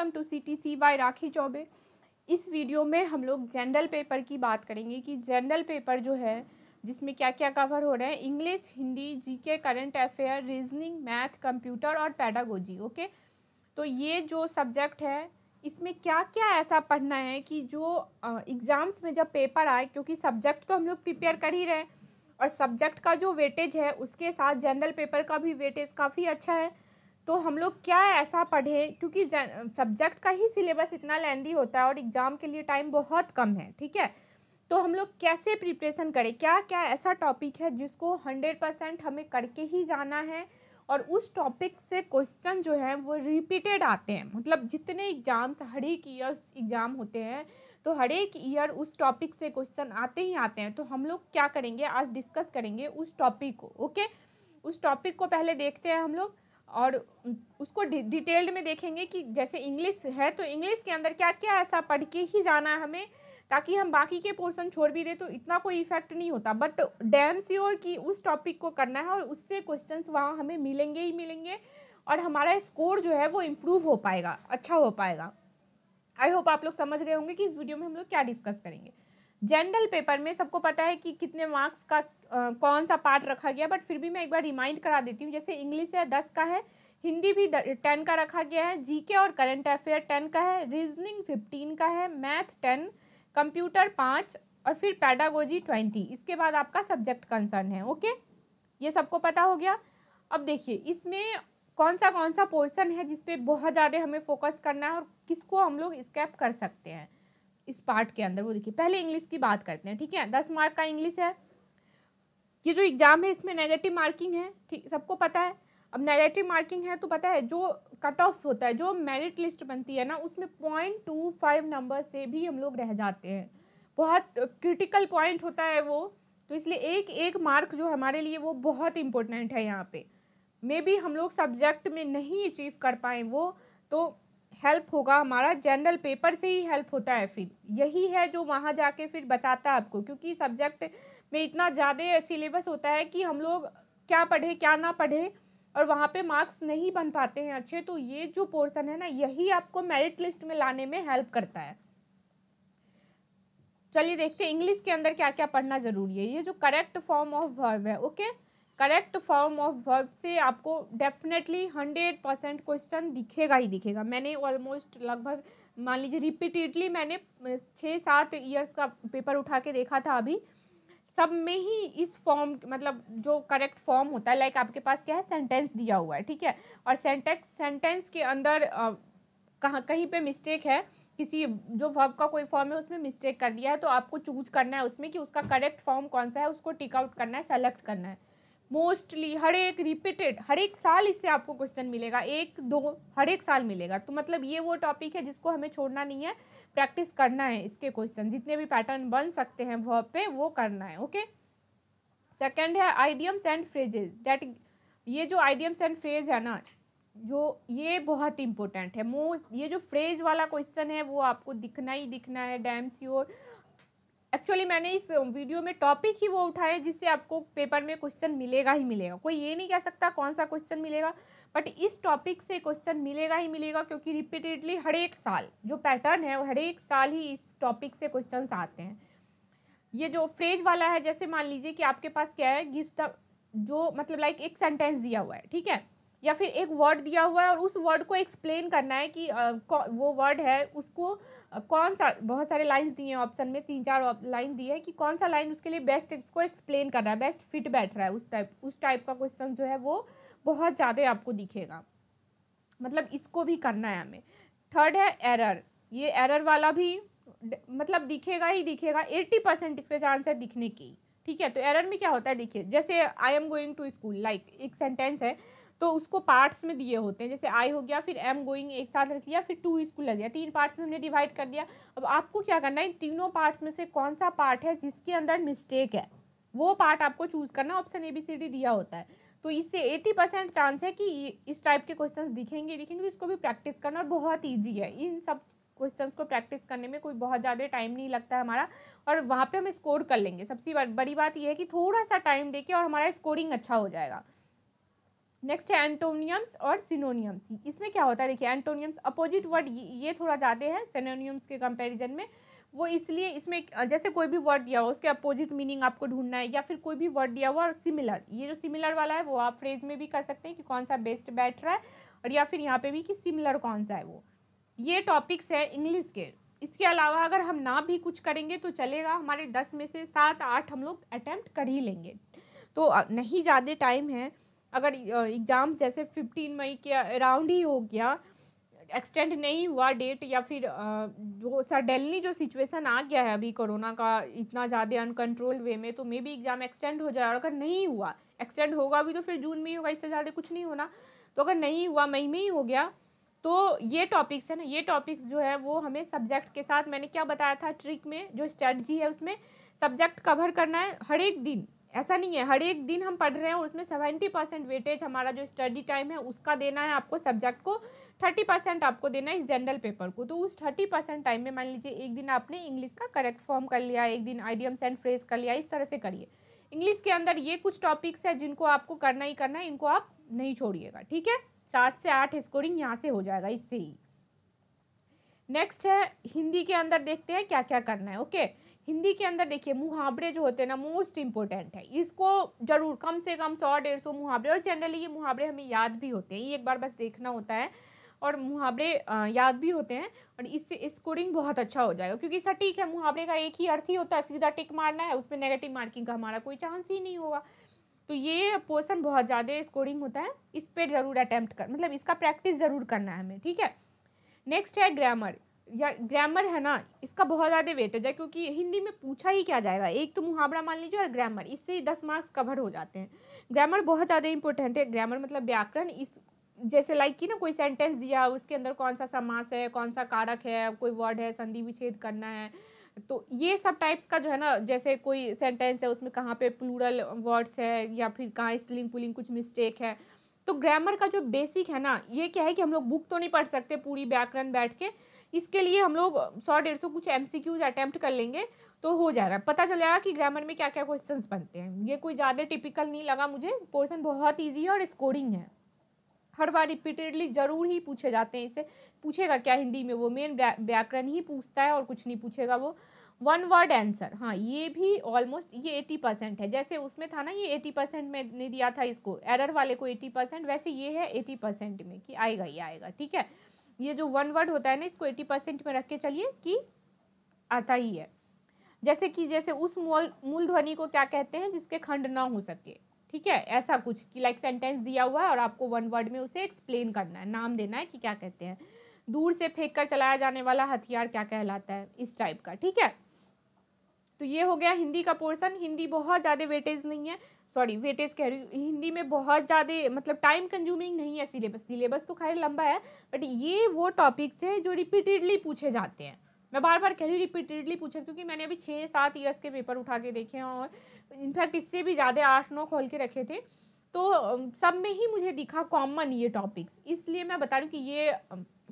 Welcome to C T C by Rakhi Chaubey इस video में हम लोग जनरल पेपर की बात करेंगे कि जनरल पेपर जो है जिसमें क्या क्या कवर हो रहे हैं English Hindi GK current affair reasoning math computer और पैडागोजी ओके तो ये जो सब्जेक्ट है इसमें क्या क्या ऐसा पढ़ना है कि जो एग्ज़ाम्स में जब पेपर आए क्योंकि सब्जेक्ट तो हम लोग प्रिपेयर कर ही रहे हैं और सब्जेक्ट का जो वेटेज है उसके साथ जनरल पेपर का भी वेटेज काफ़ी अच्छा है तो हम लोग क्या ऐसा पढ़ें क्योंकि सब्जेक्ट का ही सिलेबस इतना लेंदी होता है और एग्ज़ाम के लिए टाइम बहुत कम है ठीक है तो हम लोग कैसे प्रिपरेशन करें क्या क्या ऐसा टॉपिक है जिसको हंड्रेड परसेंट हमें करके ही जाना है और उस टॉपिक से क्वेश्चन जो है वो रिपीटेड आते हैं मतलब जितने एग्ज़ाम्स हर एक ईयर एग्ज़ाम होते हैं तो हर एक ईयर उस टॉपिक से क्वेश्चन आते ही आते हैं तो हम लोग क्या करेंगे आज डिस्कस करेंगे उस टॉपिक को ओके उस टॉपिक को पहले देखते हैं हम लोग और उसको डि, डिटेल्ड में देखेंगे कि जैसे इंग्लिश है तो इंग्लिश के अंदर क्या क्या ऐसा पढ़ के ही जाना है हमें ताकि हम बाकी के पोर्सन छोड़ भी दें तो इतना कोई इफेक्ट नहीं होता बट डैम श्योर कि उस टॉपिक को करना है और उससे क्वेश्चंस वहाँ हमें मिलेंगे ही मिलेंगे और हमारा स्कोर जो है वो इम्प्रूव हो पाएगा अच्छा हो पाएगा आई होप आप लोग समझ गए होंगे कि इस वीडियो में हम लोग क्या डिस्कस करेंगे जनरल पेपर में सबको पता है कि कितने मार्क्स का आ, कौन सा पार्ट रखा गया बट फिर भी मैं एक बार रिमाइंड करा देती हूँ जैसे इंग्लिश है दस का है हिंदी भी टेन का रखा गया है जीके और करंट अफेयर टेन का है रीजनिंग फिफ्टीन का है मैथ टेन कंप्यूटर पाँच और फिर पैडागोजी ट्वेंटी इसके बाद आपका सब्जेक्ट कंसर्न है ओके ये सबको पता हो गया अब देखिए इसमें कौन सा कौन सा पोर्सन है जिसपे बहुत ज़्यादा हमें फोकस करना है और किसको हम लोग स्कैप कर सकते हैं इस पार्ट के अंदर वो देखिए पहले इंग्लिश की बात करते हैं ठीक है दस मार्क का इंग्लिश है ये जो एग्ज़ाम है इसमें नेगेटिव मार्किंग है ठीक सबको पता है अब नेगेटिव मार्किंग है तो पता है जो कट ऑफ होता है जो मेरिट लिस्ट बनती है ना उसमें पॉइंट टू फाइव नंबर से भी हम लोग रह जाते हैं बहुत क्रिटिकल पॉइंट होता है वो तो इसलिए एक एक मार्क जो हमारे लिए वो बहुत इम्पोर्टेंट है यहाँ पे मे बी हम लोग सब्जेक्ट में नहीं अचीव कर पाए वो तो हेल्प होगा हमारा जनरल पेपर से ही हेल्प होता है फिर यही है जो वहाँ जाके फिर बचाता है आपको क्योंकि सब्जेक्ट में इतना ज़्यादा सिलेबस होता है कि हम लोग क्या पढ़े क्या ना पढ़े और वहाँ पे मार्क्स नहीं बन पाते हैं अच्छे तो ये जो पोर्सन है ना यही आपको मेरिट लिस्ट में लाने में हेल्प करता है चलिए देखते हैं इंग्लिश के अंदर क्या क्या पढ़ना जरूरी है ये जो करेक्ट फॉर्म ऑफ वर्ब है okay okay? Correct form of verb से आपको डेफिनेटली हंड्रेड परसेंट क्वेश्चन दिखेगा ही दिखेगा मैंने ऑलमोस्ट लगभग मान लीजिए रिपीटेडली मैंने छः सात ईयर्स का पेपर उठा के देखा था अभी सब में ही इस फॉर्म मतलब जो करेक्ट फॉर्म होता है लाइक आपके पास क्या है सेंटेंस दिया हुआ है ठीक है और सेंटेंस सेंटेंस के अंदर कहाँ कहीं पे मिस्टेक है किसी जो वर्ब का कोई फॉर्म है उसमें मिस्टेक कर दिया है तो आपको चूज करना है उसमें कि उसका करेक्ट फॉर्म कौन सा है उसको टिकआउट करना है सेलेक्ट करना है मोस्टली हर एक रिपीटेड हर एक साल इससे आपको क्वेश्चन मिलेगा एक दो हर एक साल मिलेगा तो मतलब ये वो टॉपिक है जिसको हमें छोड़ना नहीं है प्रैक्टिस करना है इसके क्वेश्चन जितने भी पैटर्न बन सकते हैं वह पे वो करना है ओके सेकेंड है आइडियम्स एंड फ्रेजेज डेट ये जो आइडियम्स एंड फ्रेज है ना जो ये बहुत इंपॉर्टेंट है मोस्ट ये जो फ्रेज वाला क्वेश्चन है वो आपको दिखना ही दिखना है डैम्स योर एक्चुअली मैंने इस वीडियो में टॉपिक ही वो उठाए जिससे आपको पेपर में क्वेश्चन मिलेगा ही मिलेगा कोई ये नहीं कह सकता कौन सा क्वेश्चन मिलेगा बट इस टॉपिक से क्वेश्चन मिलेगा ही मिलेगा क्योंकि रिपीटेडली हर एक साल जो पैटर्न है हर एक साल ही इस टॉपिक से क्वेश्चन आते हैं ये जो फ्रेज वाला है जैसे मान लीजिए कि आपके पास क्या है गिफ्ट द जो मतलब लाइक एक सेंटेंस दिया हुआ है ठीक है या फिर एक वर्ड दिया हुआ है और उस वर्ड को एक्सप्लेन करना है कि आ, वो वर्ड है उसको आ, कौन सा बहुत सारे लाइंस दिए हैं ऑप्शन में तीन चार लाइन दिए हैं कि कौन सा लाइन उसके लिए बेस्ट को एक्सप्लेन कर रहा है बेस्ट फिट बैठ रहा है उस टाइप उस टाइप का क्वेश्चन जो है वो बहुत ज़्यादा आपको दिखेगा मतलब इसको भी करना है हमें थर्ड है एरर ये एरर वाला भी मतलब दिखेगा ही दिखेगा एट्टी परसेंट इसके चांस है दिखने की ठीक है तो एरर में क्या होता है देखिए जैसे I am going to school like एक सेंटेंस है तो उसको पार्ट्स में दिए होते हैं जैसे आई हो गया फिर एम गोइंग एक साथ रख लिया फिर टू इसको लग गया तीन पार्ट्स में हमने डिवाइड कर दिया अब आपको क्या करना है इन तीनों पार्ट्स में से कौन सा पार्ट है जिसके अंदर मिस्टेक है वो पार्ट आपको चूज़ करना option A B C D दिया होता है तो इससे एटी परसेंट चांस है कि इस टाइप के क्वेश्चन दिखेंगे दिखेंगे तो इसको भी प्रैक्टिस करना और बहुत ईजी है इन सब क्वेश्चंस को प्रैक्टिस करने में कोई बहुत ज़्यादा टाइम नहीं लगता है हमारा और वहाँ पे हम स्कोर कर लेंगे सबसे बड़ी बात यह है कि थोड़ा सा टाइम देके और हमारा स्कोरिंग अच्छा हो जाएगा नेक्स्ट है एंटोनियम्स और सिनोनियम्स इसमें क्या होता है देखिए एंटोनियम्स अपोजिट वर्ड ये थोड़ा ज़्यादा है सिनोनियम्स के कंपैरिजन में वो इसलिए इसमें जैसे कोई भी वर्ड दिया हुआ उसके अपोजिट मीनिंग आपको ढूंढना है या फिर कोई भी वर्ड दिया हुआ और सिमिलर ये जो सिमिलर वाला है वो आप फ्रेज में भी कर सकते हैं कि कौन सा बेस्ट बैठ रहा है और या फिर यहाँ पर भी कि सिमिलर कौन सा है वो ये टॉपिक्स है इंग्लिश के इसके अलावा अगर हम ना भी कुछ करेंगे तो चलेगा हमारे दस में से सात आठ हम लोग अटैम्प्ट कर ही लेंगे तो नहीं ज़्यादा टाइम है अगर एग्ज़ाम जैसे फिफ्टीन मई के अराउंड ही हो गया एक्सटेंड नहीं हुआ डेट या फिर वो सडनली जो सिचुएशन आ गया है अभी कोरोना का इतना ज़्यादा अनकंट्रोल वे में तो मे बी एग्ज़ाम एक्सटेंड हो जाए और अगर नहीं हुआ एक्सटेंड होगा भी तो फिर जून में ही होगा इससे ज़्यादा कुछ नहीं होना तो अगर नहीं हुआ मई में ही हो गया तो ये टॉपिक्स है ना ये टॉपिक्स जो है वो हमें सब्जेक्ट के साथ मैंने क्या बताया था ट्रिक में जो स्ट्रेटजी है उसमें सब्जेक्ट कवर करना है हर एक दिन ऐसा नहीं है हर एक दिन हम पढ़ रहे हैं उसमें सेवेंटी परसेंट वेटेज हमारा जो स्टडी टाइम है उसका देना है आपको सब्जेक्ट को थर्टी परसेंट आपको देना है इस जनरल पेपर को तो उस थर्टी परसेंट टाइम में मान लीजिए एक दिन आपने इंग्लिश का करेक्ट फॉर्म कर लिया एक दिन आइडियम्स एंड फ्रेज कर लिया इस तरह से करिए इंग्लिश के अंदर ये कुछ टॉपिक्स हैं जिनको आपको करना ही करना है इनको आप नहीं छोड़िएगा ठीक है सात से आठ स्कोरिंग यहाँ से हो जाएगा इससे ही नेक्स्ट है हिंदी के अंदर देखते हैं क्या क्या करना है ओके okay? हिंदी के अंदर देखिए मुहावरे जो होते हैं ना मोस्ट इम्पोर्टेंट है इसको जरूर कम से कम सौ डेढ़ सौ मुहावरे और जनरली ये मुहावरे हमें याद भी होते हैं ये एक बार बस देखना होता है और मुहावरे याद भी होते हैं और इससे स्कोरिंग बहुत अच्छा हो जाएगा क्योंकि सटीक है मुहावरे का एक ही अर्थ ही होता है सीधा टिक मारना है उसमें नेगेटिव मार्किंग का हमारा कोई चांस ही नहीं होगा तो ये पोर्सन बहुत ज़्यादा स्कोरिंग होता है इस पर ज़रूर अटैम्प्ट कर मतलब इसका प्रैक्टिस ज़रूर करना है हमें ठीक है नेक्स्ट है ग्रामर या ग्रामर है ना इसका बहुत ज़्यादा वेटेज है क्योंकि हिंदी में पूछा ही क्या जाएगा एक तो मुहावरा मान लीजिए और ग्रामर इससे ही दस मार्क्स कवर हो जाते हैं ग्रामर बहुत ज़्यादा इंपॉर्टेंट है ग्रामर मतलब व्याकरण इस जैसे लाइक कि ना कोई सेंटेंस दिया उसके अंदर कौन सा समास है कौन सा कारक है कोई वर्ड है संधि विच्छेद करना है तो ये सब टाइप्स का जो है ना जैसे कोई सेंटेंस है उसमें कहाँ पे प्लूरल वर्ड्स है या फिर कहाँ स्लिंग पुलिंग कुछ मिस्टेक है तो ग्रामर का जो बेसिक है ना ये क्या है कि हम लोग बुक तो नहीं पढ़ सकते पूरी व्याकरण बैठ के इसके लिए हम लोग सौ डेढ़ सौ कुछ एम अटैम्प्ट कर लेंगे तो हो जाएगा पता चल जाएगा कि ग्रामर में क्या क्या क्वेश्चंस बनते हैं ये कोई ज़्यादा टिपिकल नहीं लगा मुझे पोर्सन बहुत ईजी है और स्कोरिंग है हर बार रिपीटेडली जरूर ही पूछे जाते हैं इसे पूछेगा क्या हिंदी में वो मेन व्याकरण ही पूछता है और कुछ नहीं पूछेगा वो वन वर्ड आंसर हाँ ये भी ऑलमोस्ट ये एटी परसेंट है जैसे उसमें था ना ये एटी परसेंट में ने दिया था इसको एरर वाले को एटी परसेंट वैसे ये है एटी परसेंट में कि आएगा ही आएगा ठीक है ये जो वन वर्ड होता है ना इसको एटी परसेंट में रख के चलिए कि आता ही है जैसे कि जैसे उस मूल मूल ध्वनि को क्या कहते हैं जिसके खंड ना हो सके ठीक है ऐसा कुछ कि लाइक सेंटेंस दिया हुआ है और आपको वन वर्ड में उसे एक्सप्लेन करना है नाम देना है कि क्या कहते हैं दूर से फेंक कर चलाया जाने वाला हथियार क्या कहलाता है इस टाइप का ठीक है तो ये हो गया हिंदी का पोर्सन हिंदी बहुत ज़्यादा वेटेज नहीं है सॉरी वेटेज कह रही हूँ हिंदी में बहुत ज़्यादा मतलब टाइम कंज्यूमिंग नहीं है सिलेबस सिलेबस तो खैर लंबा है बट ये वो टॉपिक्स हैं जो रिपीटेडली पूछे जाते हैं मैं बार बार कह रही हूँ रिपीटेडली पूछा क्योंकि मैंने अभी छः सात ईयर्स के पेपर उठा के देखे हैं और इनफैक्ट इससे भी ज़्यादा आठ नौ खोल के रखे थे तो सब में ही मुझे दिखा कॉमन ये टॉपिक्स इसलिए मैं बता रही हूँ कि ये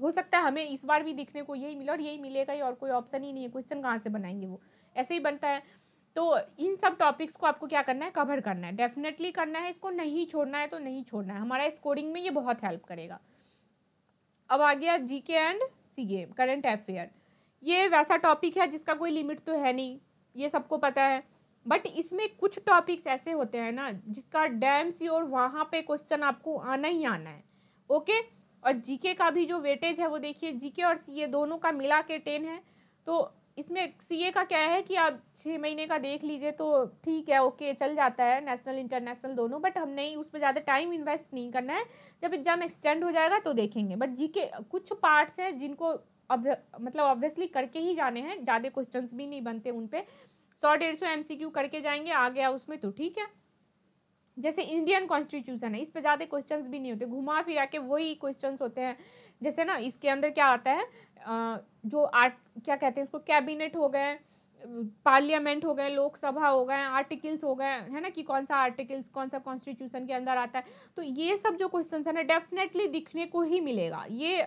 हो सकता है हमें इस बार भी दिखने को यही मिला और यही मिलेगा और कोई ऑप्शन ही नहीं है क्वेश्चन कहाँ से बनाएंगे वो ऐसे ही बनता है तो इन सब टॉपिक्स को आपको क्या करना है कवर करना है डेफिनेटली करना है इसको नहीं छोड़ना है तो नहीं छोड़ना है हमारा स्कोरिंग में ये बहुत हेल्प करेगा अब आ गया G K and C M current affair ये वैसा टॉपिक है जिसका कोई लिमिट तो है नहीं ये सबको पता है बट इसमें कुछ टॉपिक्स ऐसे होते हैं ना जिसका डैम सी और वहाँ पे क्वेश्चन आपको आना ही आना है ओके और जीके का भी जो वेटेज है वो देखिए जीके और सी दोनों का मिला के टेन है तो इसमें सीए का क्या है कि आप छः महीने का देख लीजिए तो ठीक है ओके चल जाता है नेशनल इंटरनेशनल दोनों बट हम नहीं उसमें ज़्यादा टाइम इन्वेस्ट नहीं करना है जब एग्ज़ाम एक्सटेंड हो जाएगा तो देखेंगे बट जी के कुछ पार्ट्स हैं जिनको अब मतलब ऑब्वियसली करके ही जाने हैं ज़्यादा क्वेश्चन भी नहीं बनते उन पर सौ डेढ़ सौ एम सी क्यू करके जाएंगे आ गया उसमें तो ठीक है जैसे इंडियन कॉन्स्टिट्यूशन है इस पर ज़्यादा क्वेश्चंस भी नहीं होते घुमा फिरा के वही क्वेश्चंस होते हैं जैसे ना इसके अंदर क्या आता है जो आर्ट क्या कहते हैं उसको कैबिनेट हो गए पार्लियामेंट हो गए लोकसभा हो गए आर्टिकल्स हो गए है ना कि कौन सा आर्टिकल्स कौन सा कॉन्स्टिट्यूशन के अंदर आता है तो ये सब जो क्वेश्चन है ना डेफिनेटली दिखने को ही मिलेगा ये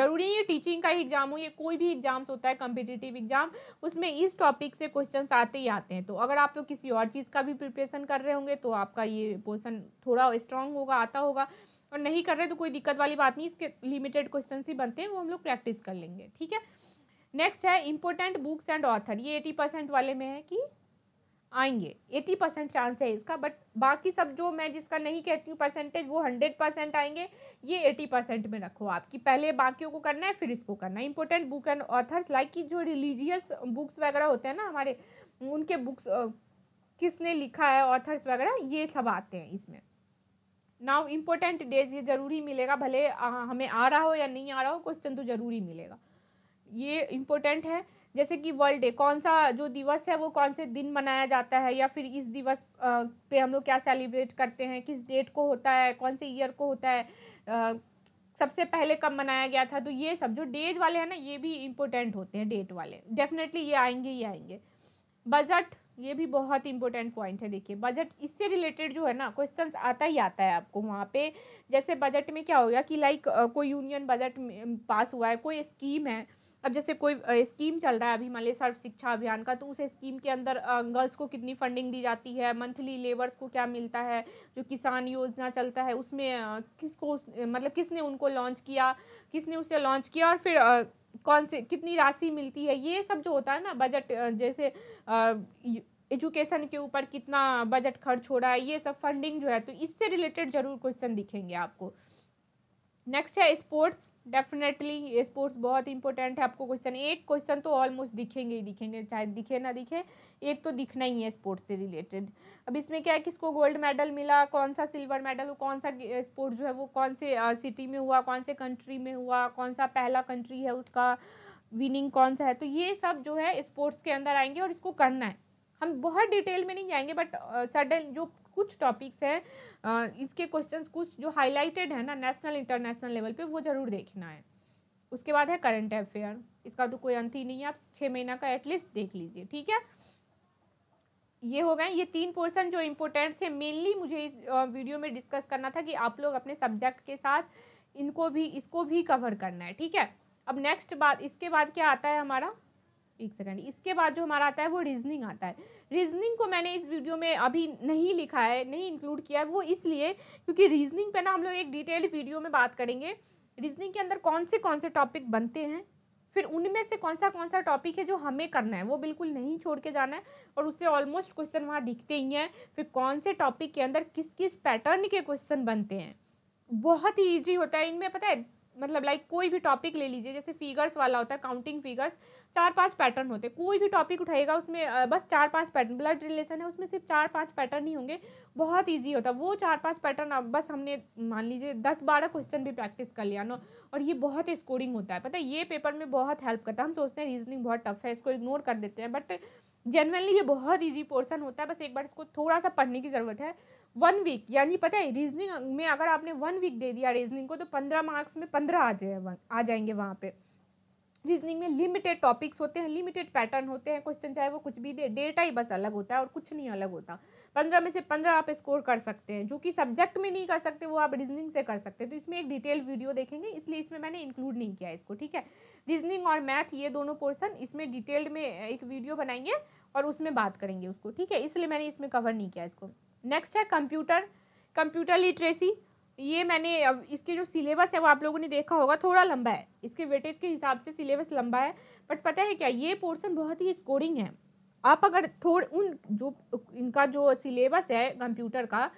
जरूरी है टीचिंग का ही एग्जाम हो ये कोई भी एग्जाम्स होता है कम्पिटिटिव एग्जाम उसमें इस टॉपिक से क्वेश्चन आते ही आते हैं तो अगर आप लोग किसी और चीज़ का भी प्रिपरेशन कर रहे होंगे तो आपका ये पोर्सन थोड़ा स्ट्रांग होगा आता होगा और नहीं कर रहे तो कोई दिक्कत वाली बात नहीं इसके लिमिटेड क्वेश्चन ही बनते हैं वो हम लोग प्रैक्टिस कर लेंगे ठीक है नेक्स्ट है इम्पोर्टेंट बुक्स एंड ऑथर ये एटी परसेंट वाले में है कि आएंगे एटी परसेंट चांस है इसका बट बाकी सब जो मैं जिसका नहीं कहती हूँ परसेंटेज वो हंड्रेड परसेंट आएंगे ये एटी परसेंट में रखो आपकी पहले बाकियों को करना है फिर इसको करना है important book and authors like कि जो रिलीजियस बुक्स वगैरह होते हैं ना हमारे उनके बुक्स किसने लिखा है ऑथर्स वगैरह ये सब आते हैं इसमें नाउ इम्पोर्टेंट डेज ये ज़रूरी मिलेगा भले हमें आ रहा हो या नहीं आ रहा हो क्वेश्चन तो ज़रूरी मिलेगा ये इम्पोर्टेंट है जैसे कि वर्ल्ड डे कौन सा जो दिवस है वो कौन से दिन मनाया जाता है या फिर इस दिवस पे हम लोग क्या सेलिब्रेट करते हैं किस डेट को होता है कौन से ईयर को होता है सबसे पहले कब मनाया गया था तो ये सब जो डेज वाले हैं ना ये भी इम्पोर्टेंट होते हैं डेट वाले डेफिनेटली ये आएंगे ही आएंगे बजट ये भी बहुत इंपॉर्टेंट पॉइंट है देखिए बजट इससे रिलेटेड जो है ना क्वेश्चन आता ही आता है आपको वहाँ पे जैसे बजट में क्या हो गया कि लाइक कोई यूनियन बजट पास हुआ है कोई स्कीम है अब जैसे कोई स्कीम चल रहा है अभी मान सर्व शिक्षा अभियान का तो उस स्कीम के अंदर गर्ल्स को कितनी फंडिंग दी जाती है मंथली लेबर्स को क्या मिलता है जो किसान योजना चलता है उसमें किसको मतलब किसने उनको लॉन्च किया किसने उसे लॉन्च किया और फिर कौन से कितनी राशि मिलती है ये सब जो होता है ना बजट जैसे एजुकेशन के ऊपर कितना बजट खर्च हो रहा है ये सब फंडिंग जो है तो इससे रिलेटेड जरूर क्वेश्चन दिखेंगे आपको नेक्स्ट है स्पोर्ट्स डेफिनेटली ये स्पोर्ट्स बहुत इंपॉर्टेंट है आपको क्वेश्चन एक क्वेश्चन तो ऑलमोस्ट दिखेंगे ही दिखेंगे चाहे दिखे ना दिखे एक तो दिखना ही है स्पोर्ट्स से रिलेटेड अब इसमें क्या है किसको गोल्ड मेडल मिला कौन सा सिल्वर मेडल हुआ कौन सा स्पोर्ट जो है वो कौन से सिटी में हुआ कौन से कंट्री में हुआ कौन सा पहला कंट्री है उसका विनिंग कौन सा है तो ये सब जो है स्पोर्ट्स के अंदर आएंगे और इसको करना है हम बहुत डिटेल में नहीं जाएंगे बट सडन जो कुछ टॉपिक्स हैं इसके क्वेश्चंस कुछ जो हाईलाइटेड है ना नेशनल इंटरनेशनल लेवल पे वो ज़रूर देखना है उसके बाद है करंट अफेयर इसका तो कोई अंत ही नहीं है आप छः महीना का एटलीस्ट देख लीजिए ठीक है ये हो गए ये तीन पोर्सन जो इम्पोर्टेंट थे मेनली मुझे इस वीडियो में डिस्कस करना था कि आप लोग अपने सब्जेक्ट के साथ इनको भी इसको भी कवर करना है ठीक है अब नेक्स्ट बात इसके बाद क्या आता है हमारा एक सेकेंड इसके बाद जो हमारा आता है वो रीजनिंग आता है रीजनिंग को मैंने इस वीडियो में अभी नहीं लिखा है नहीं इंक्लूड किया है वो इसलिए क्योंकि रीजनिंग पे ना हम लोग एक डिटेल्ड वीडियो में बात करेंगे रीजनिंग के अंदर कौन से कौन से टॉपिक बनते हैं फिर उनमें से कौन सा कौन सा टॉपिक है जो हमें करना है वो बिल्कुल नहीं छोड़ के जाना है और उससे ऑलमोस्ट क्वेश्चन वहाँ दिखते ही हैं फिर कौन से टॉपिक के अंदर किस किस पैटर्न के क्वेश्चन बनते हैं बहुत ही ईजी होता है इनमें पता है मतलब लाइक कोई भी टॉपिक ले लीजिए जैसे फिगर्स वाला होता है काउंटिंग फिगर्स चार पांच पैटर्न होते हैं कोई भी टॉपिक उठाएगा उसमें बस चार पांच पैटर्न ब्लड रिलेशन है उसमें सिर्फ चार पांच पैटर्न ही होंगे बहुत इजी होता है वो चार पांच पैटर्न अब बस हमने मान लीजिए दस बारह क्वेश्चन भी प्रैक्टिस कर लिया ना और ये बहुत स्कोरिंग होता है पता है ये पेपर में बहुत हेल्प करता है हम सोचते हैं रीजनिंग बहुत टफ है इसको इग्नोर कर देते हैं बट जनरली ये बहुत ईजी पोर्सन होता है बस एक बार इसको थोड़ा सा पढ़ने की ज़रूरत है वन वीक यानी पता है रीजनिंग में अगर आपने वन वीक दे दिया रीजनिंग को तो पंद्रह मार्क्स में पंद्रह आ जाए आ जाएंगे वहाँ पे रीजनिंग में लिमिटेड टॉपिक्स होते हैं लिमिटेड पैटर्न होते हैं क्वेश्चन चाहे वो कुछ भी दे डेटा ही बस अलग होता है और कुछ नहीं अलग होता पंद्रह में से पंद्रह आप स्कोर कर सकते हैं जो कि सब्जेक्ट में नहीं कर सकते वो आप रीजनिंग से कर सकते हैं तो इसमें एक डिटेल वीडियो देखेंगे इसलिए इसमें मैंने इंक्लूड नहीं किया इसको ठीक है रीजनिंग और मैथ ये दोनों पोर्सन इसमें डिटेल्ड में एक वीडियो बनाएंगे और उसमें बात करेंगे उसको ठीक है इसलिए मैंने इसमें कवर नहीं किया इसको नेक्स्ट है कंप्यूटर कंप्यूटर लिटरेसी ये मैंने इसके जो सिलेबस है वो आप लोगों ने देखा होगा थोड़ा लंबा है इसके वेटेज के हिसाब से सिलेबस लंबा है बट पता है क्या ये पोर्सन बहुत ही स्कोरिंग है आप अगर थोड़ उन जो इनका जो सिलेबस है कंप्यूटर का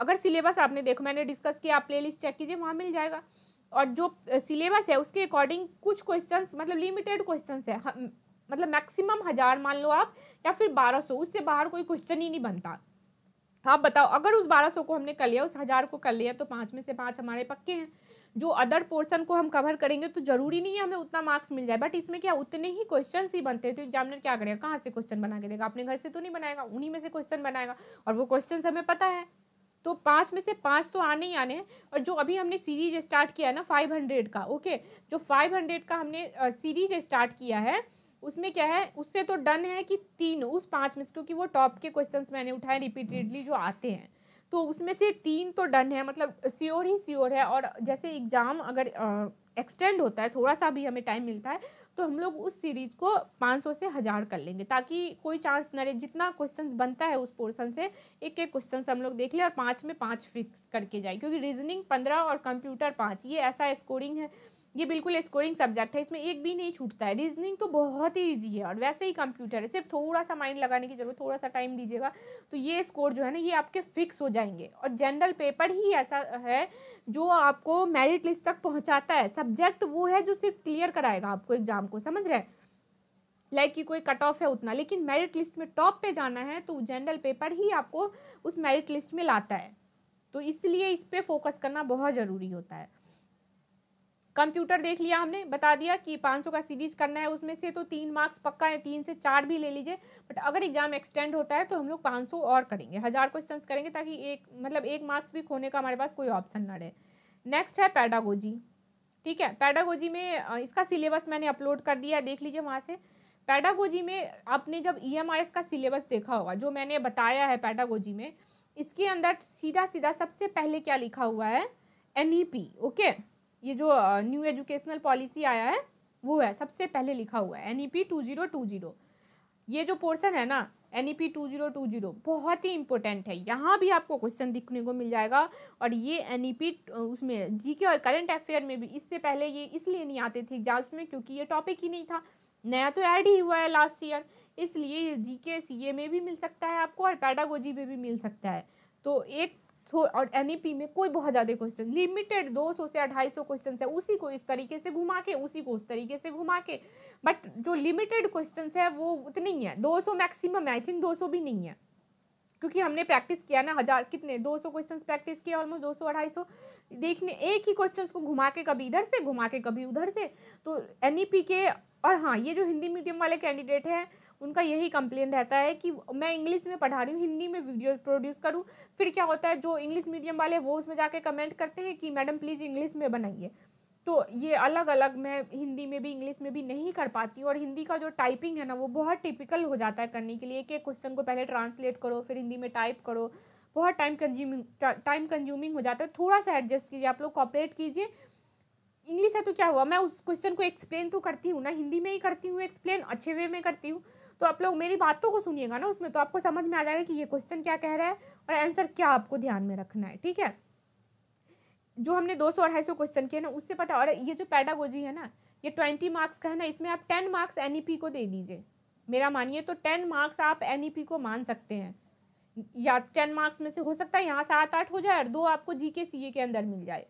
अगर सिलेबस आपने देखो मैंने डिस्कस किया आप प्लेलिस्ट चेक कीजिए वहाँ मिल जाएगा और जो सिलेबस है उसके अकॉर्डिंग कुछ क्वेश्चन मतलब लिमिटेड क्वेश्चन है मतलब मैक्सिमम हज़ार मान लो आप या फिर बारह सौ उससे बाहर कोई क्वेश्चन ही नहीं बनता आप बताओ अगर उस बारह सौ को हमने कर लिया उस हज़ार को कर लिया तो पाँच में से पाँच हमारे पक्के हैं जो अदर पोर्सन को हम कवर करेंगे तो जरूरी नहीं है हमें उतना मार्क्स मिल जाए बट इसमें क्या उतने ही क्वेश्चन ही बनते हैं तो एग्जामिनर क्या करेगा कहाँ से क्वेश्चन बना के देगा अपने घर से तो नहीं बनाएगा उन्हीं में से क्वेश्चन बनाएगा और वो क्वेश्चन हमें पता है तो पाँच में से पाँच तो आने ही आने हैं और जो अभी हमने सीरीज स्टार्ट किया है ना फाइव हंड्रेड का ओके जो फाइव हंड्रेड का हमने सीरीज स्टार्ट किया है उसमें क्या है उससे तो डन है कि तीन उस पाँच में से क्योंकि वो टॉप के क्वेश्चन मैंने उठाए रिपीटेडली जो आते हैं तो उसमें से तीन तो डन है मतलब श्योर ही श्योर है और जैसे एग्ज़ाम अगर एक्सटेंड होता है थोड़ा सा भी हमें टाइम मिलता है तो हम लोग उस सीरीज़ को 500 से हज़ार कर लेंगे ताकि कोई चांस न रहे जितना क्वेश्चन बनता है उस पोर्सन से एक एक क्वेश्चन हम लोग देख लें और पाँच में पाँच फिक्स करके जाए क्योंकि रीजनिंग पंद्रह और कंप्यूटर पाँच ये ऐसा स्कोरिंग है ये बिल्कुल स्कोरिंग सब्जेक्ट है इसमें एक भी नहीं छूटता है रीजनिंग तो बहुत ही ईजी है और वैसे ही कंप्यूटर है सिर्फ थोड़ा सा माइंड लगाने की जरूरत थोड़ा सा टाइम दीजिएगा तो ये स्कोर जो है ना ये आपके फिक्स हो जाएंगे और जनरल पेपर ही ऐसा है जो आपको मेरिट लिस्ट तक पहुँचाता है सब्जेक्ट वो है जो सिर्फ क्लियर कराएगा आपको एग्जाम को समझ रहे हैं लाइक like कि कोई कट ऑफ है उतना लेकिन मेरिट लिस्ट में टॉप पे जाना है तो जनरल पेपर ही आपको उस मेरिट लिस्ट में लाता है तो इसलिए इस पर फोकस करना बहुत ज़रूरी होता है कंप्यूटर देख लिया हमने बता दिया कि 500 का सीरीज करना है उसमें से तो तीन मार्क्स पक्का है तीन से चार भी ले लीजिए बट अगर एग्जाम एक्सटेंड होता है तो हम लोग 500 और करेंगे हज़ार क्वेश्चंस करेंगे ताकि एक मतलब एक मार्क्स भी खोने का हमारे पास कोई ऑप्शन ना रहे नेक्स्ट है पैडागोजी ठीक है पैडागोजी में इसका सिलेबस मैंने अपलोड कर दिया है देख लीजिए वहाँ से पैडागोजी में आपने जब ई e का सिलेबस देखा होगा जो मैंने बताया है पैडागोजी में इसके अंदर सीधा सीधा सबसे पहले क्या लिखा हुआ है एन ओके e ये जो न्यू एजुकेशनल पॉलिसी आया है वो है सबसे पहले लिखा हुआ है N E P two zero two zero ये जो पोर्सन है ना N E P two zero two zero बहुत ही इंपॉर्टेंट है यहाँ भी आपको क्वेश्चन दिखने को मिल जाएगा और ये एन ई पी उसमें जी के और करंट अफेयर में भी इससे पहले ये इसलिए नहीं आते थे एग्जाम्स में क्योंकि ये टॉपिक ही नहीं था नया तो ऐड ही हुआ है लास्ट ईयर इसलिए जी के सी ए में भी मिल सकता है आपको और पैडागोजी में भी मिल सकता है तो एक और एनईपी e में कोई बहुत ज़्यादा क्वेश्चन लिमिटेड 200 से 250 क्वेश्चन है उसी को इस तरीके से घुमा के उसी को उस तरीके से घुमा के बट जो लिमिटेड क्वेश्चन है वो उतनी ही है 200 मैक्सिमम आई थिंक 200 भी नहीं है क्योंकि हमने प्रैक्टिस किया ना हज़ार कितने 200 क्वेश्चन प्रैक्टिस किया ऑलमोस्ट 200 सौ देखने एक ही क्वेश्चन को घुमा के कभी इधर से घुमा के कभी उधर से तो एन e के और हाँ ये जो हिंदी मीडियम वाले कैंडिडेट हैं उनका यही कंप्लेन रहता है कि मैं इंग्लिश में पढ़ा रही हूँ हिंदी में वीडियो प्रोड्यूस करूँ फिर क्या होता है जो इंग्लिश मीडियम वाले वो उसमें जाके कमेंट करते हैं कि मैडम प्लीज़ इंग्लिश में बनाइए तो ये अलग अलग मैं हिंदी में भी इंग्लिश में भी नहीं कर पाती और हिंदी का जो टाइपिंग है ना वो बहुत टिपिकल हो जाता है करने के लिए कि क्वेश्चन को पहले ट्रांसलेट करो फिर हिंदी में टाइप करो बहुत टाइम कंज्यूमिंग टाइम कंज्यूमिंग हो जाता है थोड़ा सा एडजस्ट कीजिए आप लोग कॉपरेट कीजिए इंग्लिश है तो क्या हुआ मैं उस क्वेश्चन को एक्सप्लेन तो करती हूँ ना हिंदी में ही करती हूँ एक्सप्लेन अच्छे वे में करती हूँ तो आप लोग मेरी बातों को सुनिएगा ना उसमें तो आपको समझ में आ जाएगा कि ये क्वेश्चन क्या कह रहा है और आंसर क्या आपको ध्यान में रखना है ठीक है जो हमने दो सौ अढ़ाई सौ क्वेश्चन किए ना उससे पता और ये जो पैडागोजी है ना ये ट्वेंटी मार्क्स का है ना इसमें आप टेन मार्क्स एन को दे दीजिए मेरा मानिए तो टेन मार्क्स आप एन e को मान सकते हैं या टेन मार्क्स में से हो सकता है यहाँ सात आठ हो जाए और दो आपको जी के सी के अंदर मिल जाए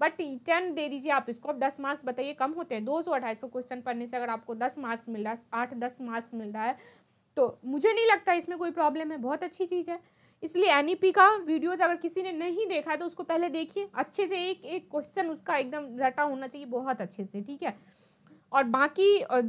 बट टेन दे दीजिए आप इसको अब दस मार्क्स बताइए कम होते हैं दो सौ अढ़ाई सौ क्वेश्चन पढ़ने से अगर आपको दस मार्क्स मिल रहा है आठ दस मार्क्स मिल रहा है तो मुझे नहीं लगता इसमें कोई प्रॉब्लम है बहुत अच्छी चीज़ है इसलिए एन e का वीडियोज़ अगर किसी ने नहीं देखा है तो उसको पहले देखिए अच्छे से एक एक क्वेश्चन उसका एकदम रटा होना चाहिए बहुत अच्छे से ठीक है और बाकी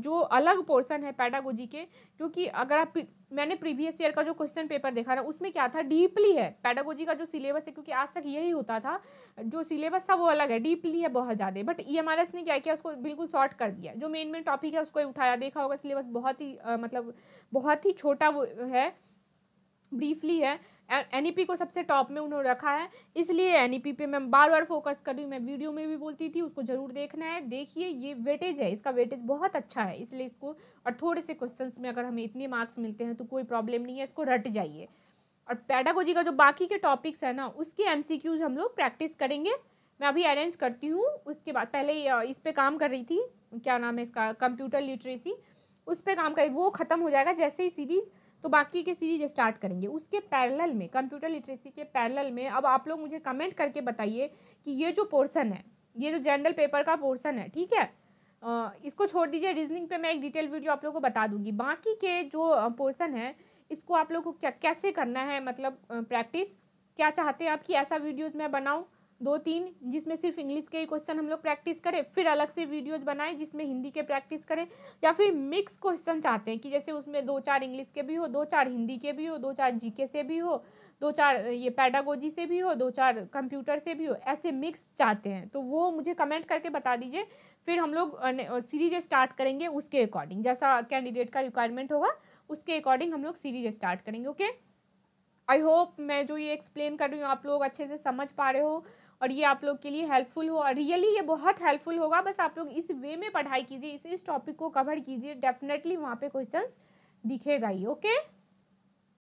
जो अलग पोर्सन है पैडागोजी के क्योंकि अगर आप मैंने प्रीवियस ईयर का जो क्वेश्चन पेपर देखा ना उसमें क्या था डीपली है पैडागोजी का जो सिलेबस है क्योंकि आज तक यही होता था जो सिलेबस था वो अलग है डीपली है बहुत ज़्यादा but E e M R S ने क्या किया उसको बिल्कुल शॉर्ट कर दिया जो मेन मेन टॉपिक है उसको उठाया देखा होगा सिलेबस बहुत ही आ, मतलब बहुत ही छोटा वो है ब्रीफली है एन e को सबसे टॉप में उन्होंने रखा है इसलिए एन e पे मैं बार बार फोकस कर रही हूँ मैं वीडियो में भी बोलती थी उसको ज़रूर देखना है देखिए ये वेटेज है इसका वेटेज बहुत अच्छा है इसलिए इसको और थोड़े से क्वेश्चन में अगर हमें इतने मार्क्स मिलते हैं तो कोई प्रॉब्लम नहीं है इसको रट जाइए और पैडागोजी का जो बाकी के टॉपिक्स है ना उसके एम हम लोग प्रैक्टिस करेंगे मैं अभी अरेंज करती हूँ उसके बाद पहले इस पर काम कर रही थी क्या नाम है इसका कंप्यूटर लिटरेसी उस पर काम करी वो ख़त्म हो जाएगा जैसे ही सीरीज़ तो बाकी के सीरीज स्टार्ट करेंगे उसके पैरेलल में कंप्यूटर लिटरेसी के पैरेलल में अब आप लोग मुझे कमेंट करके बताइए कि ये जो पोर्सन है ये जो जनरल पेपर का पोर्सन है ठीक है इसको छोड़ दीजिए रीजनिंग पे मैं एक डिटेल वीडियो आप लोगों को बता दूंगी बाकी के जो पोर्सन है इसको आप लोगों को क्या कैसे करना है मतलब प्रैक्टिस क्या चाहते हैं आपकी ऐसा वीडियोज़ मैं बनाऊँ दो तीन जिसमें सिर्फ इंग्लिश के ही क्वेश्चन हम लोग प्रैक्टिस करें फिर अलग से वीडियोज बनाएं जिसमें हिंदी के प्रैक्टिस करें या फिर मिक्स क्वेश्चन चाहते हैं कि जैसे उसमें दो चार इंग्लिश के भी हो दो चार हिंदी के भी हो दो चार जीके से भी हो दो चार ये पैडागोजी से भी हो दो चार कंप्यूटर से भी हो ऐसे मिक्स चाहते हैं तो वो मुझे कमेंट करके बता दीजिए फिर हम लोग सीरीज स्टार्ट करेंगे उसके अकॉर्डिंग जैसा कैंडिडेट का रिक्वायरमेंट होगा उसके अकॉर्डिंग हम लोग सीरीज स्टार्ट करेंगे ओके आई होप मैं जो ये एक्सप्लेन कर रही हूँ आप लोग अच्छे से समझ पा रहे हो और ये आप लोग के लिए हेल्पफुल हो रियली ये बहुत हेल्पफुल होगा बस आप लोग इस वे में पढ़ाई कीजिए इस इस टॉपिक को कवर कीजिए डेफिनेटली वहाँ पे क्वेश्चंस दिखेगा ही ओके